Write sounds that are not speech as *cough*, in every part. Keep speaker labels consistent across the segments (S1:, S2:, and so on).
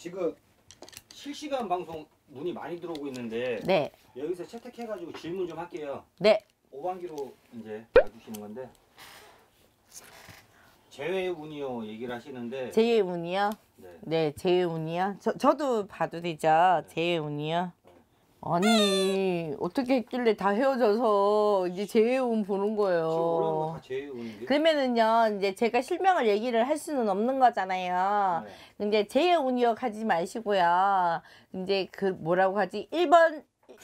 S1: 지금 실시간 방송 문이 많이 들어오고 있는데 네. 여기서 채택해가지고 질문 좀 할게요. 네. 오반기로 이제 와주시는 건데 재외운이요 얘기를 하시는데 재외운이요? 네. 네, 재외운이요. 저 저도 봐도 되죠. 네. 재외운이요. 아니 어떻게 했길래 다 헤어져서 이제 재회운 보는 거예요. 그러면은요 이제 제가 실명을 얘기를 할 수는 없는 거잖아요. 네. 이제 재회운 이억가지 마시고요. 이제 그 뭐라고 하지? 1번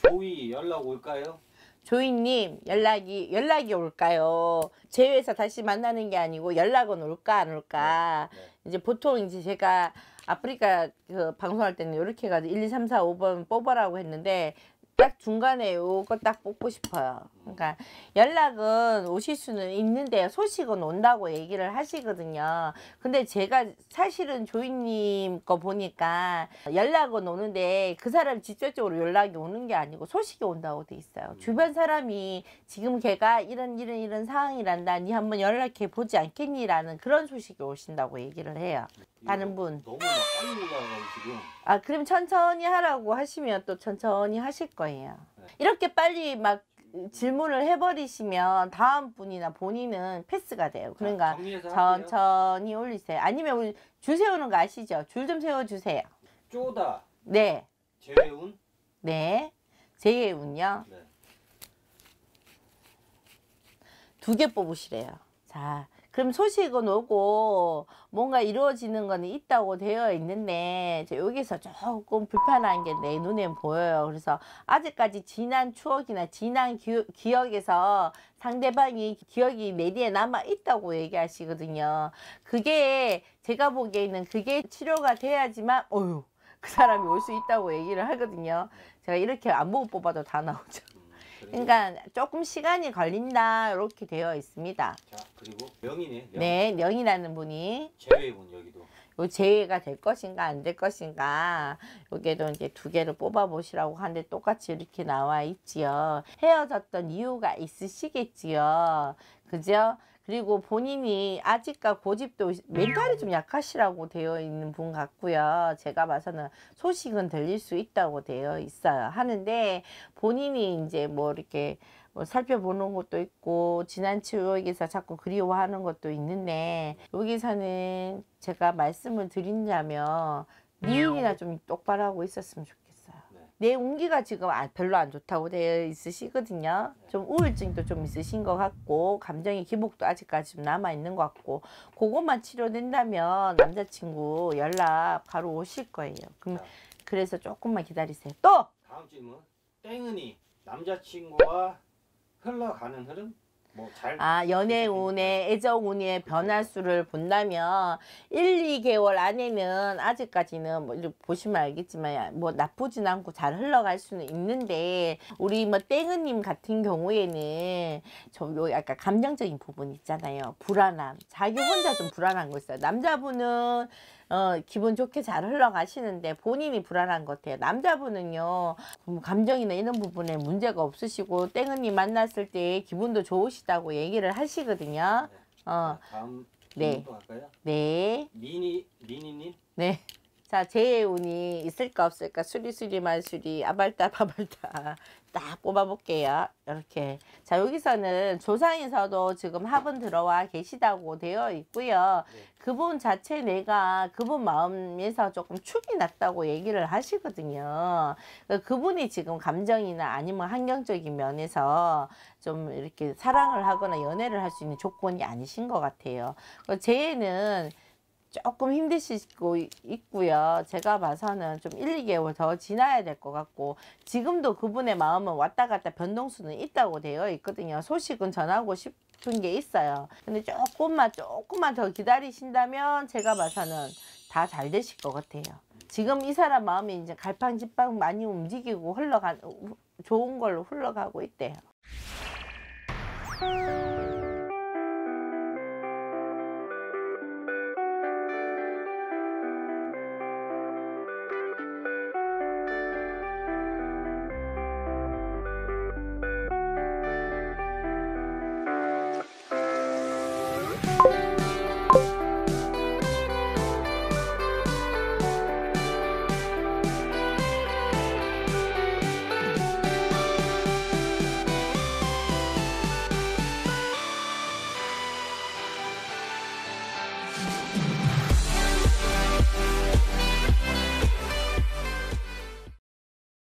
S1: 조이 연락 올까요? 조이님 연락이 연락이 올까요? 재회에서 다시 만나는 게 아니고 연락은 올까 안 올까? 네. 네. 이제 보통 이제 제가 아프리카 그 방송할 때는 이렇게 해가지고 1, 2, 3, 4, 5번 뽑으라고 했는데 딱 중간에 요거 딱 뽑고 싶어요. 그러니까 연락은 오실 수는 있는데 소식은 온다고 얘기를 하시거든요. 근데 제가 사실은 조이님 거 보니까 연락은 오는데 그 사람 직접적으로 연락이 오는 게 아니고 소식이 온다고 돼 있어요. 음. 주변 사람이 지금 걔가 이런 이런 이런 상황이란다. 니 한번 연락해 보지 않겠니라는 그런 소식이 오신다고 얘기를 해요. 다른 분. 너무 막 빨리 올라가고 지금. 아, 그럼 천천히 하라고 하시면 또 천천히 하실 거예요. 네. 이렇게 빨리 막 질문을 해버리시면 다음 분이나 본인은 패스가 돼요. 그러니까 자, 천천히 할게요. 올리세요. 아니면 우리 줄 세우는 거 아시죠? 줄 좀 세워주세요. 쪼다. 네. 재운. 네. 재운요. 네. 두개 뽑으시래요. 자, 그럼 소식은 오고 뭔가 이루어지는 건 있다고 되어 있는데 여기서 조금 불편한 게 내 눈에 보여요. 그래서 아직까지 지난 추억이나 지난 기, 기억에서 상대방이 기억이 내리에 남아 있다고 얘기하시거든요. 그게 제가 보기에는 그게 치료가 돼야지만 어휴 그 사람이 올 수 있다고 얘기를 하거든요. 제가 이렇게 안 보고 뽑아도 다 나오죠. 음, 그러니까 조금 시간이 걸린다 이렇게 되어 있습니다. 그리고 명인네 명. 네, 명이라는 분이 제외분 여기도. 요 제외가 될 것인가 안 될 것인가 여기도 이제 두 개를 뽑아 보시라고 하는데 똑같이 이렇게 나와 있지요. 헤어졌던 이유가 있으시겠지요. 그죠? 그리고 본인이 아직과 고집도 멘탈이 좀 약하시라고 되어 있는 분 같고요. 제가 봐서는 소식은 들릴 수 있다고 되어 있어요. 하는데 본인이 이제 뭐 이렇게 뭐 살펴보는 것도 있고 지난 치유에서 자꾸 그리워하는 것도 있는데 여기서는 제가 말씀을 드린다면 니은이나 좀 똑바로 하고 있었으면 좋겠어요 네. 내 운기가 지금 아, 별로 안 좋다고 되어 있으시거든요 네. 좀 우울증도 좀 있으신 것 같고 감정의 기복도 아직까지 좀 남아있는 것 같고 그것만 치료된다면 남자친구 연락 바로 오실 거예요 그럼 그래서 조금만 기다리세요 또! 다음 질문 땡은이 남자친구와 흘러가는 흐름 뭐 아, 연애 운의 애정 운의 변화수를 본다면 1, 2개월 안에는 아직까지는 뭐 보시면 알겠지만 뭐 나쁘진 않고 잘 흘러갈 수는 있는데 우리 뭐 땡은님 같은 경우에는 저좀 약간 감정적인 부분 있잖아요. 불안함. 자기 혼자 좀 불안한 거 있어요. 남자분은 어, 기분 좋게 잘 흘러가시는데 본인이 불안한 것 같아요. 남자분은요, 뭐 감정이나 이런 부분에 문제가 없으시고 땡은님 만났을 때 기분도 좋으시 것다고 얘기를 하시거든요. 네. 어, 다음 네. 할까요? 네. 미니 미니님. 네. 자, 재의 운이 있을까 없을까 수리수리 말수리 아발다 *laughs* 바발다 딱 뽑아볼게요. 이렇게 자 여기서는 조상에서도 지금 합은 들어와 계시다고 되어 있고요. 네. 그분 자체 내가 그분 마음에서 조금 축이 났다고 얘기를 하시거든요. 그 그분이 지금 감정이나 아니면 환경적인 면에서 좀 이렇게 사랑을 하거나 연애를 할 수 있는 조건이 아니신 것 같아요. 그 재해는 조금 힘드시고 있고요. 제가 봐서는 좀 1, 2개월 더 지나야 될 것 같고 지금도 그분의 마음은 왔다 갔다 변동수는 있다고 되어 있거든요. 소식은 전하고 싶은 게 있어요. 근데 조금만 조금만 더 기다리신다면 제가 봐서는 다 잘 되실 것 같아요. 지금 이 사람 마음이 이제 갈팡질팡 많이 움직이고 흘러가 좋은 걸로 흘러가고 있대요.